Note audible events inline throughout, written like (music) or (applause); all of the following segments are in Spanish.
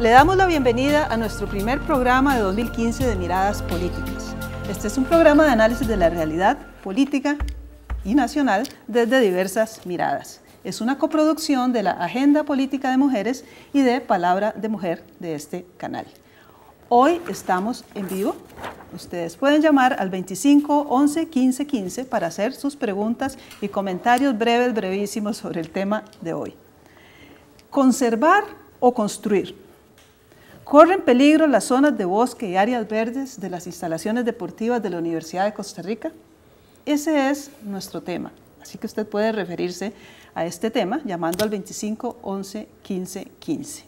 Le damos la bienvenida a nuestro primer programa de 2015 de Miradas Políticas. Este es un programa de análisis de la realidad política y nacional desde diversas miradas. Es una coproducción de la Agenda Política de Mujeres y de Palabra de Mujer de este canal. Hoy estamos en vivo. Ustedes pueden llamar al 25 11 15 15 para hacer sus preguntas y comentarios breves, brevísimos sobre el tema de hoy. Conservar o construir. Corren peligro las zonas de bosque y áreas verdes de las instalaciones deportivas de la Universidad de Costa Rica. Ese es nuestro tema. Así que usted puede referirse a este tema llamando al 25 11 15 15.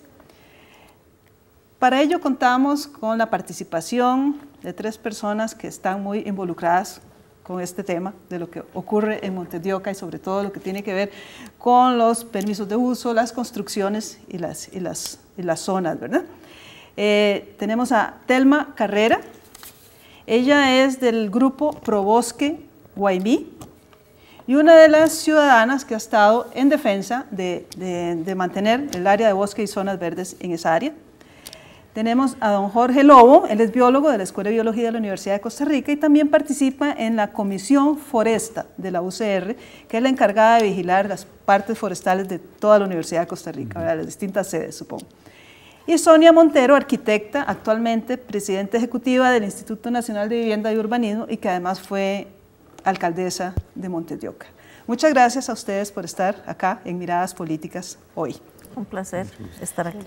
Para ello contamos con la participación de tres personas que están muy involucradas con este tema de lo que ocurre en Montedioca y sobre todo lo que tiene que ver con los permisos de uso, las construcciones y las, las zonas, ¿verdad? Eh, tenemos a Telma Carrera. Ella es del grupo Probosque Guaymí y una de las ciudadanas que ha estado en defensa de, mantener el área de bosque y zonas verdes en esa área. Tenemos a don Jorge Lobo, él es biólogo de la Escuela de Biología de la Universidad de Costa Rica y también participa en la Comisión Foresta de la UCR, que es la encargada de vigilar las partes forestales de toda la Universidad de Costa Rica, las distintas sedes, supongo. Y Sonia Montero, arquitecta, actualmente presidenta ejecutiva del Instituto Nacional de Vivienda y Urbanismo y que además fue alcaldesa de Montedioca. Muchas gracias a ustedes por estar acá en Miradas Políticas hoy. Un placer estar aquí.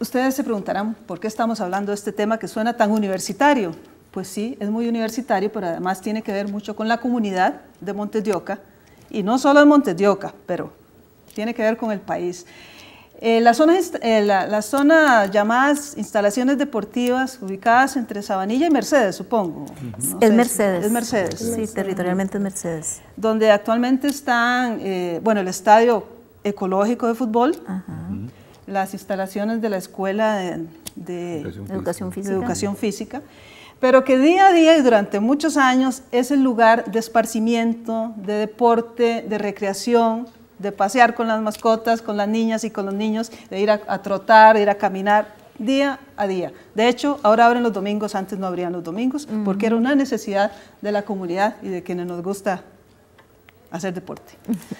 Ustedes se preguntarán por qué estamos hablando de este tema que suena tan universitario. Pues sí, es muy universitario, pero además tiene que ver mucho con la comunidad de Montedioca, y no solo de Montedioca, pero tiene que ver con el país. Eh, las, zonas, eh, la, las zonas llamadas instalaciones deportivas ubicadas entre Sabanilla y Mercedes, supongo. el es, Mercedes. es Mercedes. Sí, territorialmente es Mercedes. Donde actualmente están, eh, bueno, el estadio ecológico de fútbol, las instalaciones de la escuela de, educación, física. De educación física, pero que día a día y durante muchos años es el lugar de esparcimiento, de deporte, de recreación, de pasear con las mascotas, con las niñas y con los niños, de ir a, trotar, ir a caminar día a día. De hecho, ahora abren los domingos, antes no abrían los domingos, porque era una necesidad de la comunidad y de quienes nos gusta hacer deporte.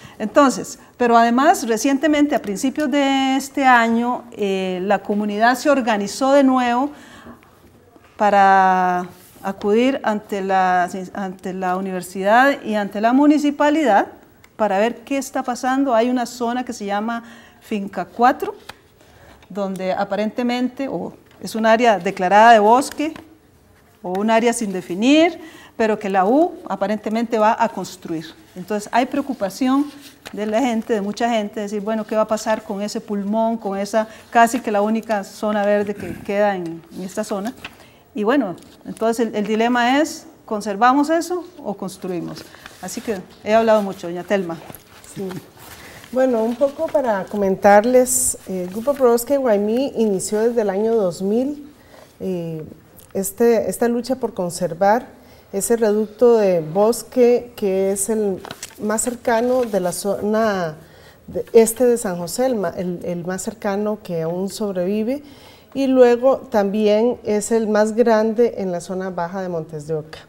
(laughs) Entonces, pero además recientemente, a principios de este año, eh, la comunidad se organizó de nuevo para acudir ante la, ante la universidad y ante la municipalidad para ver qué está pasando. Hay una zona que se llama Finca 4, donde aparentemente es un área declarada de bosque o un área sin definir, pero que la U aparentemente va a construir. Entonces hay preocupación de la gente, de mucha gente, decir, bueno, ¿qué va a pasar con ese pulmón, con esa casi que la única zona verde que queda en, esta zona? Y bueno, entonces el dilema es ¿Conservamos eso o construimos? Así que he hablado mucho, doña Telma. Bueno, un poco para comentarles, eh, el Grupo Bosque Guaymí inició desde el año 2000 eh, este, esta lucha por conservar ese reducto de bosque que es el más cercano de la zona este de San José, el, el, más cercano que aún sobrevive, y luego también es el más grande en la zona baja de Montes de Oca.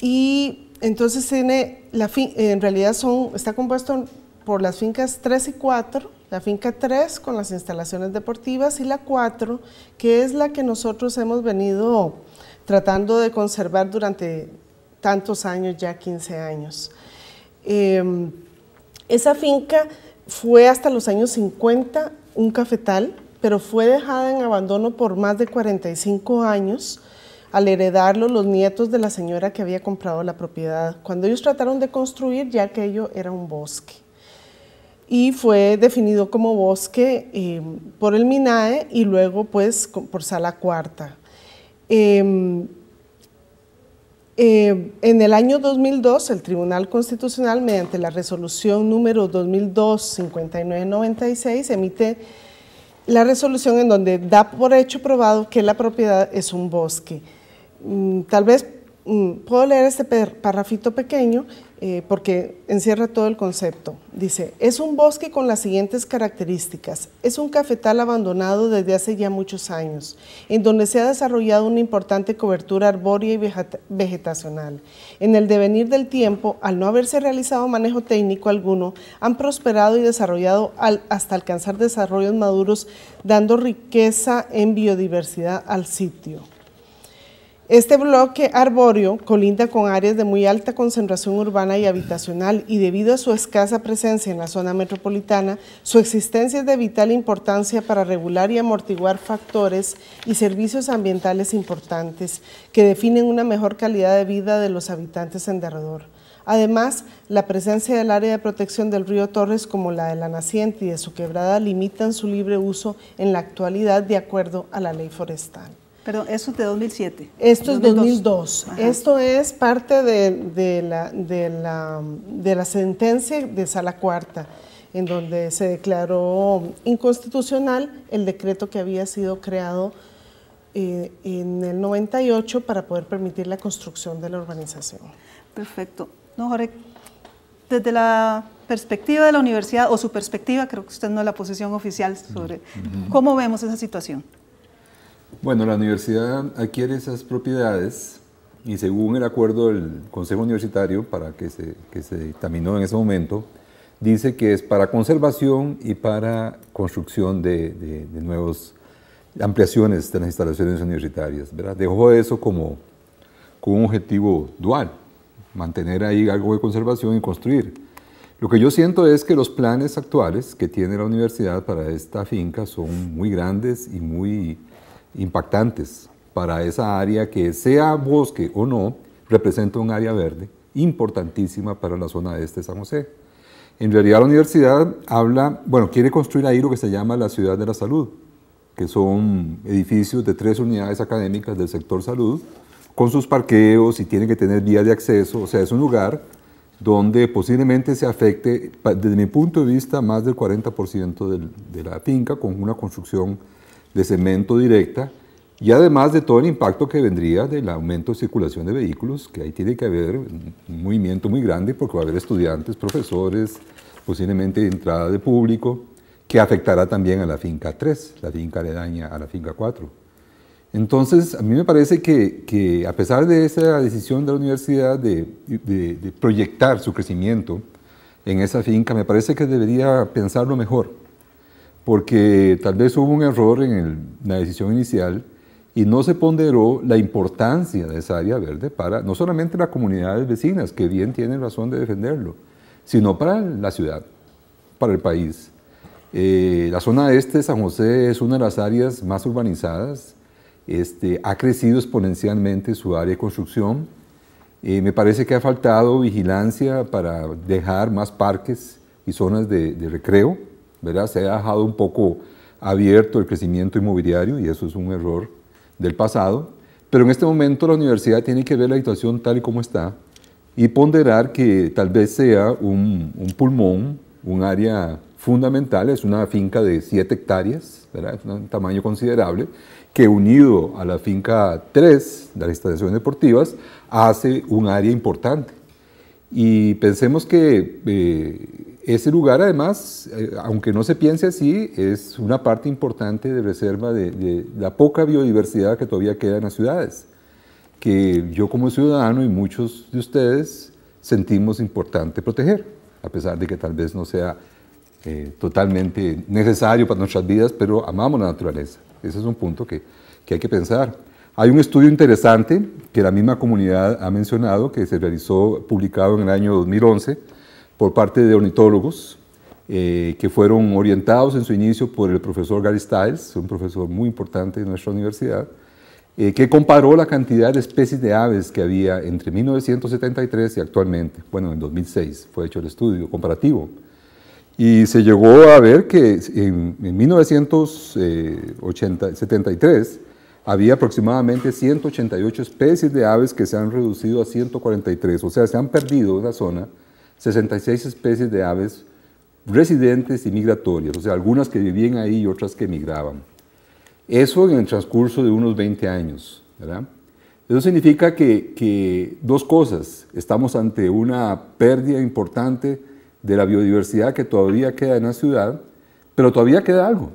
Y entonces tiene, la en realidad son, está compuesto por las fincas 3 y 4, la finca 3 con las instalaciones deportivas y la 4, que es la que nosotros hemos venido tratando de conservar durante tantos años, ya 15 años. Em, esa finca fue hasta los años 50 un cafetal, pero fue dejada en abandono por más de 45 años al heredarlo los nietos de la señora que había comprado la propiedad. Cuando ellos trataron de construir, ya que ello era un bosque. Y fue definido como bosque eh, por el MINAE y luego pues por Sala Cuarta. Em, em, en el año 2002, el Tribunal Constitucional, mediante la resolución número 2002-5996, emite la resolución en donde da por hecho probado que la propiedad es un bosque. Mm, tal vez mm, puedo leer este párrafito pequeño eh, porque encierra todo el concepto. Dice, es un bosque con las siguientes características. Es un cafetal abandonado desde hace ya muchos años, en donde se ha desarrollado una importante cobertura arbórea y vegetacional. En el devenir del tiempo, al no haberse realizado manejo técnico alguno, han prosperado y desarrollado hasta alcanzar desarrollos maduros, dando riqueza en biodiversidad al sitio. Este bloque arbóreo colinda con áreas de muy alta concentración urbana y habitacional y debido a su escasa presencia en la zona metropolitana, su existencia es de vital importancia para regular y amortiguar factores y servicios ambientales importantes que definen una mejor calidad de vida de los habitantes en derredor. Además, la presencia del área de protección del río Torres como la de la naciente y de su quebrada limitan su libre uso en la actualidad de acuerdo a la ley forestal. Perdón, eso es de 2007. Esto es 2002. 2002. Esto es parte de, la, sentencia de Sala Cuarta, en donde se declaró inconstitucional el decreto que había sido creado eh, en el 98 para poder permitir la construcción de la urbanización. Perfecto. No, Jorge, desde la perspectiva de la universidad o su perspectiva, creo que usted no es la posición oficial sobre cómo vemos esa situación. Bueno, la universidad adquiere esas propiedades y según el acuerdo del Consejo Universitario para que se, que se dictaminó en ese momento, dice que es para conservación y para construcción de, de, nuevas ampliaciones de las instalaciones universitarias. ¿verdad? Dejó eso como, como un objetivo dual, mantener ahí algo de conservación y construir. Lo que yo siento es que los planes actuales que tiene la universidad para esta finca son muy grandes y muy impactantes para esa área que sea bosque o no, representa un área verde importantísima para la zona este de San José. En realidad la universidad habla, bueno, quiere construir ahí lo que se llama la ciudad de la salud, que son edificios de tres unidades académicas del sector salud, con sus parqueos y tienen que tener vías de acceso, o sea, es un lugar donde posiblemente se afecte, desde mi punto de vista, más del 40% de la finca con una construcción de cemento directa y además de todo el impacto que vendría del aumento de circulación de vehículos, que ahí tiene que haber un movimiento muy grande porque va a haber estudiantes, profesores, posiblemente entrada de público, que afectará también a la finca 3, la finca aledaña a la finca 4. Entonces, a mí me parece que, a pesar de esa decisión de la universidad de proyectar su crecimiento en esa finca, me parece que debería pensarlo mejor porque tal vez hubo un error en la decisión inicial y no se ponderó la importancia de esa área verde para no solamente las comunidades vecinas, que bien tienen razón de defenderlo, sino para la ciudad, para el país. Eh, la zona este de San José es una de las áreas más urbanizadas, este, ha crecido exponencialmente su área de construcción. Eh, me parece que ha faltado vigilancia para dejar más parques y zonas de, de recreo se ha dejado un poco abierto el crecimiento inmobiliario y eso es un error del pasado. Pero en este momento la universidad tiene que ver la situación tal y como está y ponderar que tal vez sea un, pulmón, un área fundamental, es una finca de 7 hectáreas, un tamaño considerable, que unido a la finca 3 de las instalaciones deportivas hace un área importante. Y pensemos que eh, ese lugar, además, eh, aunque no se piense así, es una parte importante de reserva de, la poca biodiversidad que todavía queda en las ciudades, que yo como ciudadano y muchos de ustedes sentimos importante proteger, a pesar de que tal vez no sea eh, totalmente necesario para nuestras vidas, pero amamos la naturaleza. Ese es un punto que, que hay que pensar. Hay un estudio interesante que la misma comunidad ha mencionado, que se realizó, publicado en el año 2011, por parte de ornitólogos eh, que fueron orientados en su inicio por el profesor Gary Stiles, un profesor muy importante de nuestra universidad, eh, que comparó la cantidad de especies de aves que había entre 1973 y actualmente. Bueno, en 2006 fue hecho el estudio comparativo. Y se llegó a ver que en, 1973 eh, había aproximadamente 188 especies de aves que se han reducido a 143, o sea, se han perdido en la zona 66 especies de aves residentes y migratorias, o sea, algunas que vivían ahí y otras que migraban. Eso en el transcurso de unos 20 años, ¿verdad? Eso significa que, dos cosas, estamos ante una pérdida importante de la biodiversidad que todavía queda en la ciudad, pero todavía queda algo,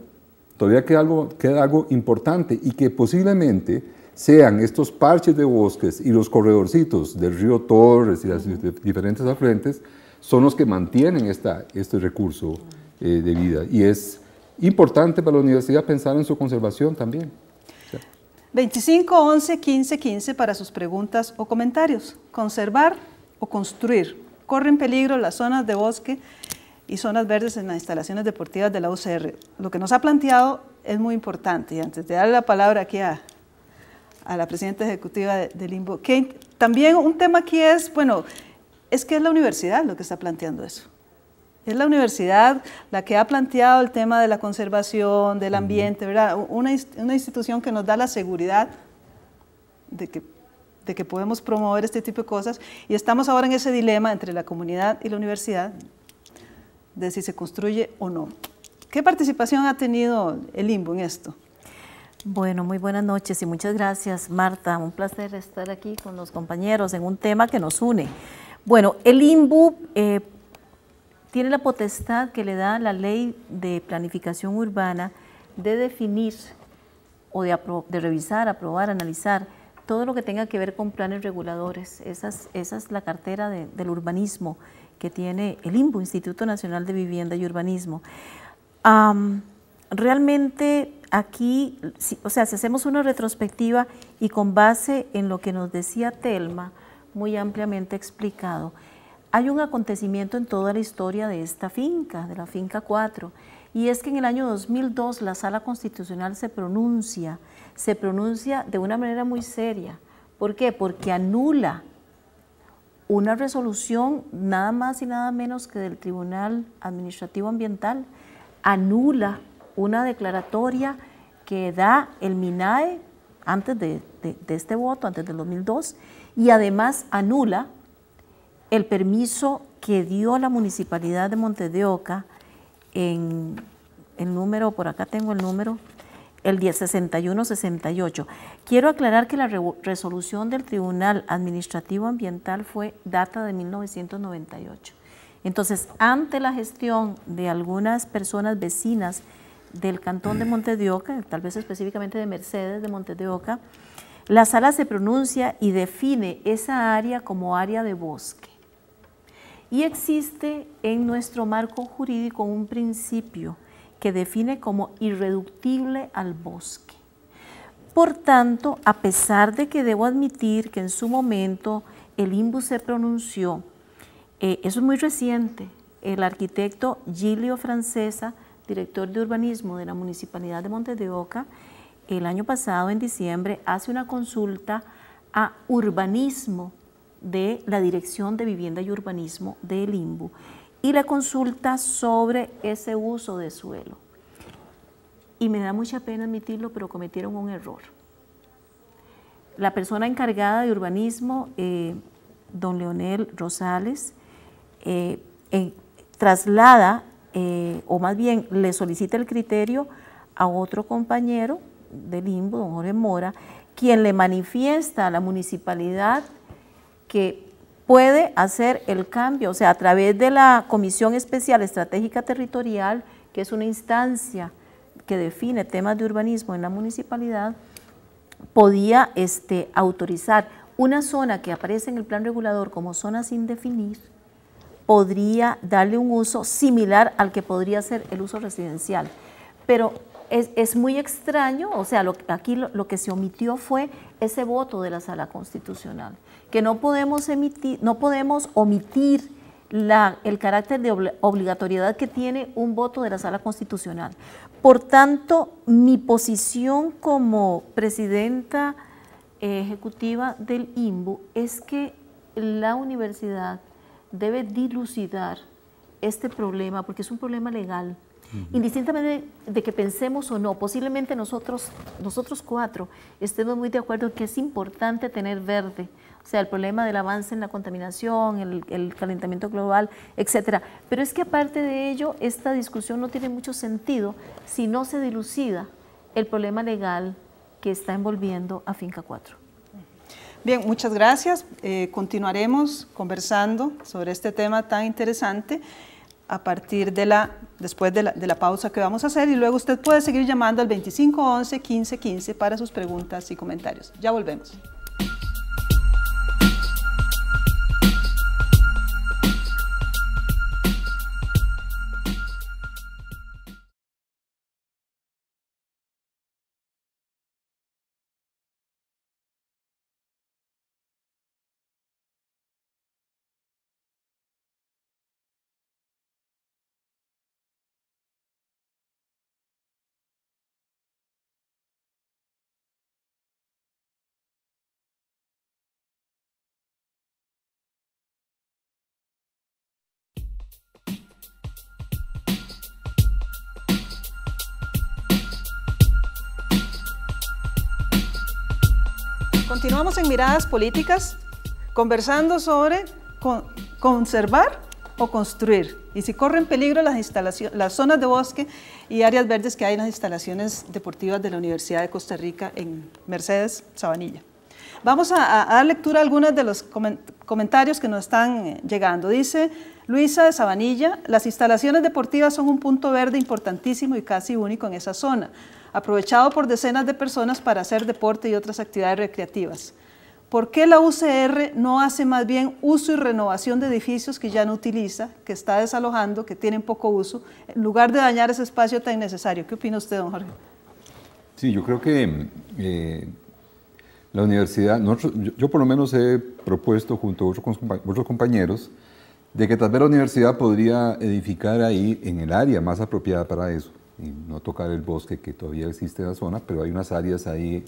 todavía queda algo, queda algo importante y que posiblemente sean estos parches de bosques y los corredorcitos del río Torres y las diferentes afluentes, son los que mantienen esta, este recurso eh, de vida. Y es importante para la universidad pensar en su conservación también. 25 11 15 15 para sus preguntas o comentarios. Conservar o construir. Corren peligro las zonas de bosque y zonas verdes en las instalaciones deportivas de la UCR. Lo que nos ha planteado es muy importante. Y antes de darle la palabra aquí a, a la presidenta ejecutiva del de Limbo. también un tema aquí es, bueno, es que es la universidad lo que está planteando eso. Es la universidad la que ha planteado el tema de la conservación, del ambiente, ¿verdad? Una, institución que nos da la seguridad de que, podemos promover este tipo de cosas. Y estamos ahora en ese dilema entre la comunidad y la universidad de si se construye o no. ¿Qué participación ha tenido el Limbo en esto? Bueno, muy buenas noches y muchas gracias, Marta. Un placer estar aquí con los compañeros en un tema que nos une. Bueno, el INBU eh, tiene la potestad que le da la ley de planificación urbana de definir o de, revisar, aprobar, analizar todo lo que tenga que ver con planes reguladores. Esa es, la cartera del urbanismo que tiene el INBU, Instituto Nacional de Vivienda y Urbanismo. realmente aquí, o sea, si hacemos una retrospectiva y con base en lo que nos decía Telma, muy ampliamente explicado, hay un acontecimiento en toda la historia de esta finca, de la finca 4, y es que en el año 2002 la sala constitucional se pronuncia, se pronuncia de una manera muy seria. ¿Por qué? Porque anula una resolución nada más y nada menos que del Tribunal Administrativo Ambiental, anula una declaratoria que da el MINAE antes de, este voto, antes del 2002, y además anula el permiso que dio la municipalidad de Montedeoca en el número, por acá tengo el número, el 6168. Quiero aclarar que la resolución del Tribunal Administrativo Ambiental fue data de 1998. Entonces, ante la gestión de algunas personas vecinas del Cantón de mm. Montedioca, tal vez específicamente de Mercedes de Montedioca, la sala se pronuncia y define esa área como área de bosque. Y existe en nuestro marco jurídico un principio que define como irreductible al bosque. Por tanto, a pesar de que debo admitir que en su momento el IMBU se pronunció, eh, eso es muy reciente, el arquitecto Gilio Francesa director de urbanismo de la Municipalidad de Montes de Oca, el año pasado, en diciembre, hace una consulta a urbanismo de la Dirección de Vivienda y Urbanismo de Limbu y la consulta sobre ese uso de suelo. Y me da mucha pena admitirlo, pero cometieron un error. La persona encargada de urbanismo, eh, don Leonel Rosales, eh, eh, traslada eh, o más bien le solicita el criterio a otro compañero de limbo, don Jorge Mora, quien le manifiesta a la municipalidad que puede hacer el cambio, o sea, a través de la Comisión Especial Estratégica Territorial, que es una instancia que define temas de urbanismo en la municipalidad, podía este, autorizar una zona que aparece en el plan regulador como zona sin definir, podría darle un uso similar al que podría ser el uso residencial. Pero es, muy extraño, o sea, aquí lo, que se omitió fue ese voto de la sala constitucional, que no podemos, emitir, no podemos omitir el carácter de obligatoriedad que tiene un voto de la sala constitucional. Por tanto, mi posición como presidenta ejecutiva del IMBU es que la universidad debe dilucidar este problema, porque es un problema legal. Indistintamente de, que pensemos o no, posiblemente nosotros, nosotros cuatro estemos muy de acuerdo en que es importante tener verde, o sea, el problema del avance en la contaminación, el, calentamiento global, etcétera. Pero es que aparte de ello, esta discusión no tiene mucho sentido si no se dilucida el problema legal que está envolviendo a Finca 4. Bien, muchas gracias. Eh, continuaremos conversando sobre este tema tan interesante a partir de la, después de la, de la, pausa que vamos a hacer y luego usted puede seguir llamando al 2511 1515 para sus preguntas y comentarios. Ya volvemos. Continuamos en miradas políticas, conversando sobre conservar o construir y si corren peligro las, instalaciones, las zonas de bosque y áreas verdes que hay en las instalaciones deportivas de la Universidad de Costa Rica en Mercedes Sabanilla. Vamos a, a dar lectura a algunos de los comentarios que nos están eh, llegando. Dice Luisa de Sabanilla, las instalaciones deportivas son un punto verde importantísimo y casi único en esa zona aprovechado por decenas de personas para hacer deporte y otras actividades recreativas. ¿Por qué la UCR no hace más bien uso y renovación de edificios que ya no utiliza, que está desalojando, que tienen poco uso, en lugar de dañar ese espacio tan necesario? ¿Qué opina usted, don Jorge? Sí, yo creo que eh, la universidad, yo, por lo menos he propuesto junto a otros compañeros de que tal vez la universidad podría edificar ahí en el área más apropiada para eso y no tocar el bosque que todavía existe en la zona, pero hay unas áreas ahí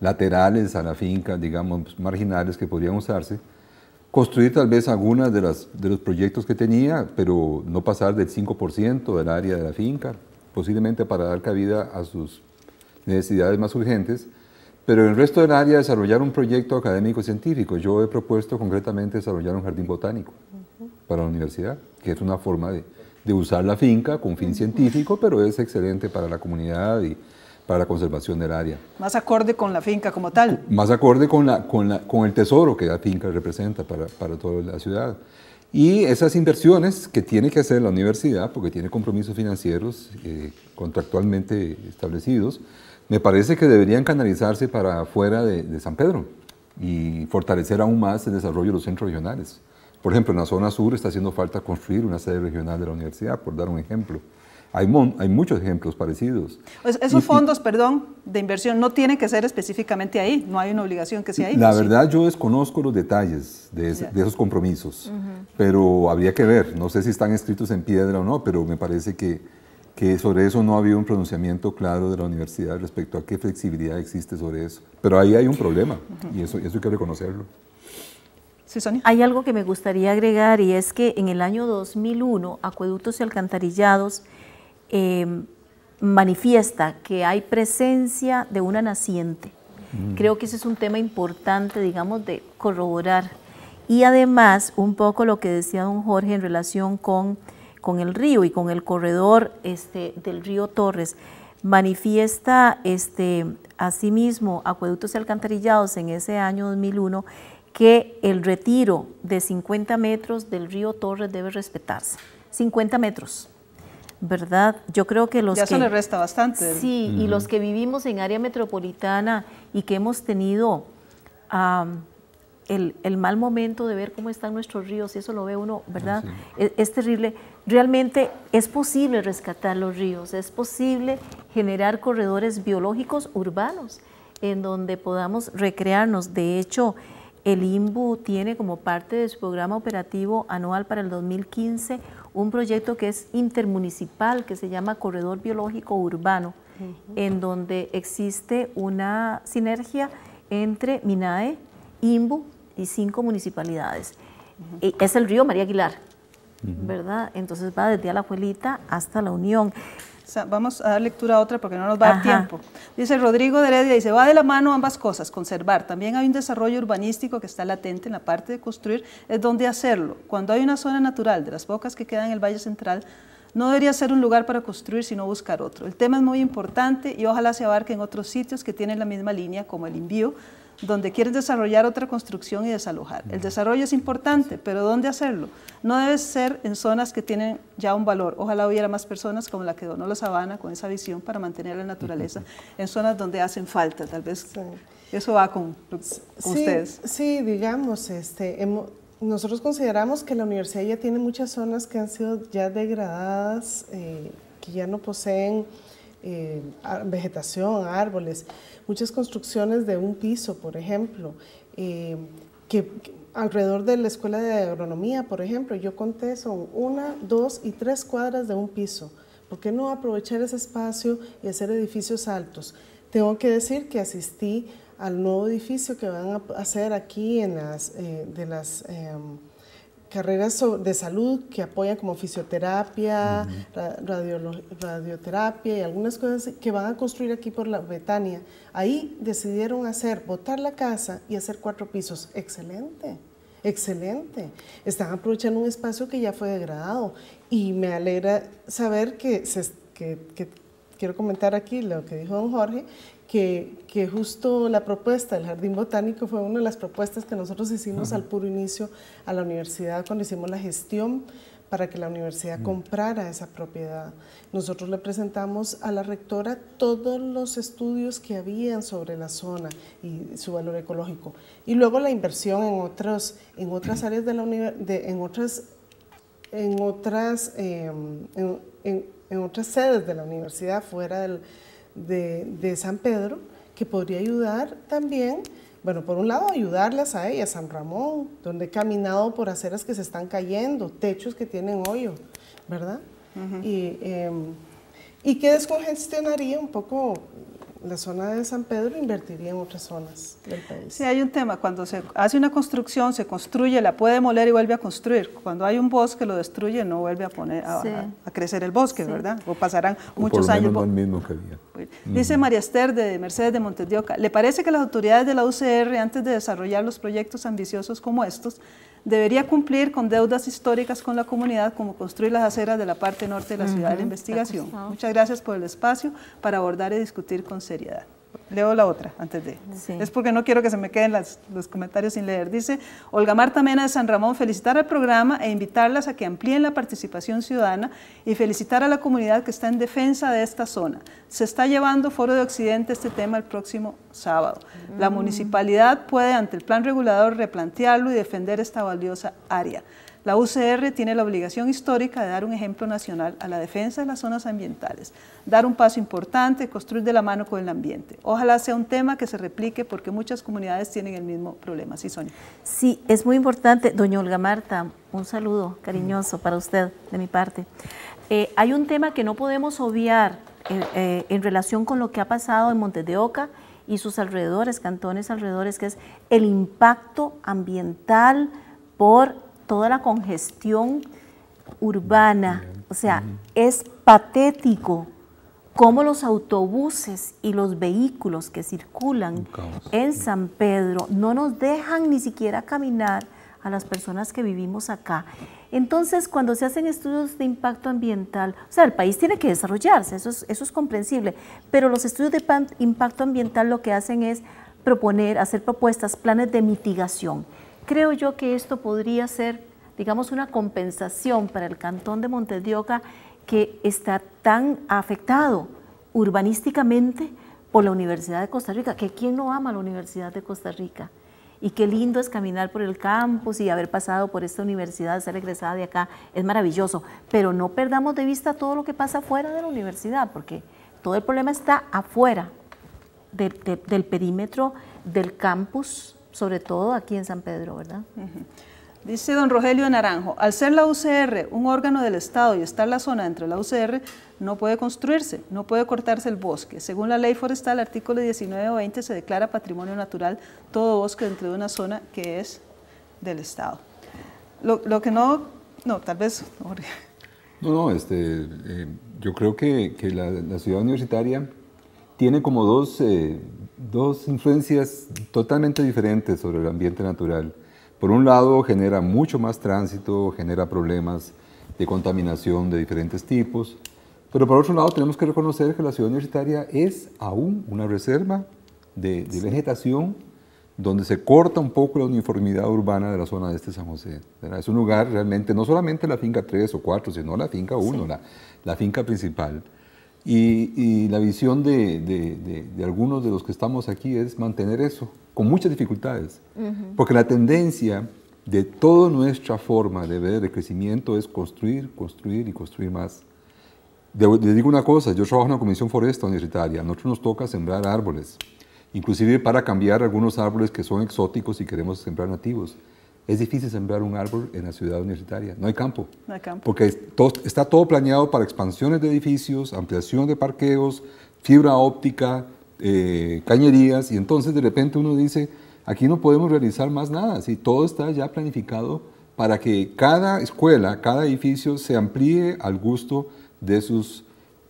laterales a la finca, digamos, marginales que podrían usarse. Construir tal vez algunas de, las, de los proyectos que tenía, pero no pasar del 5% del área de la finca, posiblemente para dar cabida a sus necesidades más urgentes, pero el resto del área desarrollar un proyecto académico-científico. Yo he propuesto concretamente desarrollar un jardín botánico para la universidad, que es una forma de, de usar la finca con fin científico, pero es excelente para la comunidad y para la conservación del área. Más acorde con la finca como tal. Más acorde con, el tesoro que la finca representa para, toda la ciudad. Y esas inversiones que tiene que hacer la universidad, porque tiene compromisos financieros eh, contractualmente establecidos, me parece que deberían canalizarse para afuera de San Pedro y fortalecer aún más el desarrollo de los centros regionales. Por ejemplo, en la zona sur está haciendo falta construir una sede regional de la universidad, por dar un ejemplo. Hay, hay muchos ejemplos parecidos. esos fondos, perdón, de inversión no tienen que ser específicamente ahí, no hay una obligación que sea ahí. La verdad yo desconozco los detalles de, esos compromisos, pero habría que ver, no sé si están escritos en piedra o no, pero me parece que, que sobre eso no ha habido un pronunciamiento claro de la universidad respecto a qué flexibilidad existe sobre eso. Pero ahí hay un problema y eso, eso hay que reconocerlo. Hay algo que me gustaría agregar y es que en el año 2001, Acueductos y Alcantarillados em, manifiesta que hay presencia de una naciente. Mm. Creo que ese es un tema importante, digamos, de corroborar. Y además, un poco lo que decía don Jorge en relación con, con el río y con el corredor este, del río Torres, manifiesta este, asimismo Acueductos y Alcantarillados en ese año 2001 que el retiro de 50 metros del río Torres debe respetarse. 50 metros. ¿verdad? Yo creo que los ya que... se le resta bastante. Sí, y los que vivimos en área metropolitana y que hemos tenido el, mal momento de ver cómo están nuestros ríos, y eso lo ve uno, ¿verdad? Ah, es, terrible. Realmente es posible rescatar los ríos, es posible generar corredores biológicos urbanos en donde podamos recrearnos. De hecho, el Imbu tiene como parte de su programa operativo anual para el 2015 un proyecto que es intermunicipal, que se llama Corredor Biológico Urbano, en donde existe una sinergia entre MINAE, Imbu y cinco municipalidades. Eh, es el río María Aguilar, ¿verdad? Entonces va desde Alajuelita hasta La Unión. Vamos a dar lectura a otra porque no nos va a dar tiempo. Dice Rodrigo de Heredia, dice, va de la mano ambas cosas, conservar. También hay un desarrollo urbanístico que está latente en la parte de construir, es donde hacerlo. Cuando hay una zona natural, de las bocas que quedan en el Valle Central, no debería ser un lugar para construir, sino buscar otro. El tema es muy importante y ojalá se abarque en otros sitios que tienen la misma línea, como el envío, donde quieres desarrollar otra construcción y desalojar. El desarrollo es importante, pero ¿dónde hacerlo? No debe ser en zonas que tienen ya un valor. Ojalá hubiera más personas como la que donó la Sabana con esa visión para mantener la naturaleza en zonas donde hacen falta, tal vez. Eso va con, ustedes. Sí, digamos, este, nosotros consideramos que la universidad ya tiene muchas zonas que han sido ya degradadas, eh, que ya no poseen eh, vegetación, árboles, muchas construcciones de un piso, por ejemplo, eh, que, alrededor de la escuela de agronomía, por ejemplo, yo conté son una, dos y tres cuadras de un piso. ¿Por qué no aprovechar ese espacio y hacer edificios altos? Tengo que decir que asistí al nuevo edificio que van a hacer aquí en las, eh, de las em, carreras de salud que apoyan como fisioterapia, radioterapia y algunas cosas que van a construir aquí por la Betania. Ahí decidieron hacer, botar la casa y hacer cuatro pisos. Excelente, excelente. Están aprovechando un espacio que ya fue degradado y me alegra saber que, se, que quiero comentar aquí lo que dijo don Jorge, que, que, justo la propuesta del Jardín Botánico fue una de las propuestas que nosotros hicimos al puro inicio a la universidad cuando hicimos la gestión para que la universidad comprara esa propiedad. Nosotros le presentamos a la rectora todos los estudios que habían sobre la zona y su valor ecológico. Y luego la inversión en, otros, en otras áreas de la universidad, en otras, en otras, em, en, en otras sedes de la universidad fuera de, San Pedro, que podría ayudar también, bueno, por un lado ayudarlas a ellas, San Ramón, donde he caminado por aceras que se están cayendo, techos que tienen hoyo, ¿verdad? y, em, y que descongestionaría un poco la zona de San Pedro, invertiría en otras zonas del país. Sí, hay un tema, cuando se hace una construcción, se construye, la puede demoler y vuelve a construir. Cuando hay un bosque, lo destruye, no vuelve a poner a, crecer el bosque, ¿verdad? O pasarán muchos años. el mismo Dice María Esther de Mercedes de Montedioca. ¿le parece que las autoridades de la UCR, antes de desarrollar los proyectos ambiciosos como estos, debería cumplir con deudas históricas con la comunidad, como construir las aceras de la parte norte de la ciudad de la investigación. Muchas gracias por el espacio para abordar y discutir con seriedad leo la otra antes de. Es porque no quiero que se me queden los comentarios sin leer. Dice Olga Marta Mena de San Ramón, felicitar al programa e invitarlas a que amplíen la participación ciudadana y felicitar a la comunidad que está en defensa de esta zona. Se está llevando Foro de Occidente este tema el próximo sábado. La mm. municipalidad puede, ante el plan regulador, replantearlo y defender esta valiosa área la UCR tiene la obligación histórica de dar un ejemplo nacional a la defensa de las zonas ambientales, dar un paso importante, construir de la mano con el ambiente. Ojalá sea un tema que se replique porque muchas comunidades tienen el mismo problema. Sí, Sonia. Sí, es muy importante. Doña Olga Marta, un saludo cariñoso mm. para usted de mi parte. Eh, hay un tema que no podemos obviar eh, eh, en relación con lo que ha pasado en Montes de Oca y sus alrededores, cantones alrededores, que es el impacto ambiental por toda la congestión urbana. O sea, es patético cómo los autobuses y los vehículos que circulan en San Pedro no nos dejan ni siquiera caminar a las personas que vivimos acá. Entonces, cuando se hacen estudios de impacto ambiental, o sea, el país tiene que desarrollarse, eso es comprensible, pero los estudios de impacto ambiental lo que hacen es proponer, hacer propuestas, planes de mitigación. Creo yo que esto podría ser, digamos, una compensación para el cantón de Montedioca que está tan afectado urbanísticamente por la Universidad de Costa Rica, que quién no ama la Universidad de Costa Rica. Y qué lindo es caminar por el campus y haber pasado por esta universidad, ser egresada de acá, es maravilloso. Pero no perdamos de vista todo lo que pasa fuera de la universidad, porque todo el problema está afuera del perímetro del campus sobre todo aquí en San Pedro, ¿verdad? Dice don Rogelio Naranjo, al ser la UCR un órgano del Estado y estar la zona entre la UCR, no puede construirse, no puede cortarse el bosque. Según la ley forestal, artículo 19 20, se declara patrimonio natural todo bosque dentro de una zona que es del Estado. Lo, que no, no, tal vez... No, no, este, eh, yo creo que, la, ciudad universitaria tiene como dos eh, dos influencias totalmente diferentes sobre el ambiente natural. Por un lado, genera mucho más tránsito, genera problemas de contaminación de diferentes tipos, pero por otro lado tenemos que reconocer que la ciudad universitaria es aún una reserva de, vegetación donde se corta un poco la uniformidad urbana de la zona de este San José. Es un lugar realmente, no solamente la finca 3 o 4, sino la finca 1, la finca principal. Y, la visión de, algunos de los que estamos aquí es mantener eso, con muchas dificultades. Porque la tendencia de toda nuestra forma de ver el crecimiento es construir, construir y construir más. Le digo una cosa, yo trabajo en la comisión forestal universitaria, a nosotros nos toca sembrar árboles, inclusive para cambiar algunos árboles que son exóticos y queremos sembrar nativos. Es difícil sembrar un árbol en la ciudad universitaria, no hay campo. No hay campo. Porque todo, está todo planeado para expansiones de edificios, ampliación de parqueos, fibra óptica, eh, cañerías, y entonces de repente uno dice, aquí no podemos realizar más nada, si todo está ya planificado para que cada escuela, cada edificio se amplíe al gusto de sus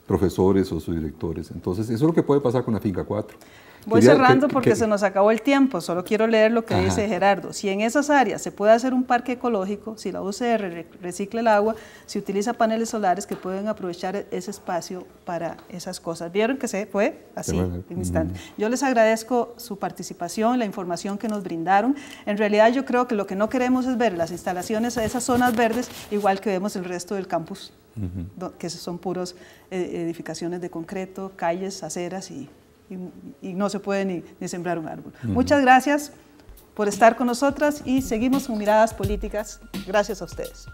profesores o sus directores. Entonces, eso es lo que puede pasar con la finca 4. Voy cerrando porque se nos acabó el tiempo, solo quiero leer lo que dice Gerardo. Si en esas áreas se puede hacer un parque ecológico, si la UCR recicla el agua, si utiliza paneles solares que pueden aprovechar e-, ese espacio para esas cosas. ¿Vieron que se fue así, en un instante? Yo les agradezco su participación, la información que nos brindaron. En realidad yo creo que lo que no queremos es ver las instalaciones de esas zonas verdes igual que vemos el resto del campus, que son puros eh, edificaciones de concreto, calles, aceras y y, no se puede ni, sembrar un árbol. Muchas gracias por estar con nosotras y seguimos con miradas políticas. Gracias a ustedes.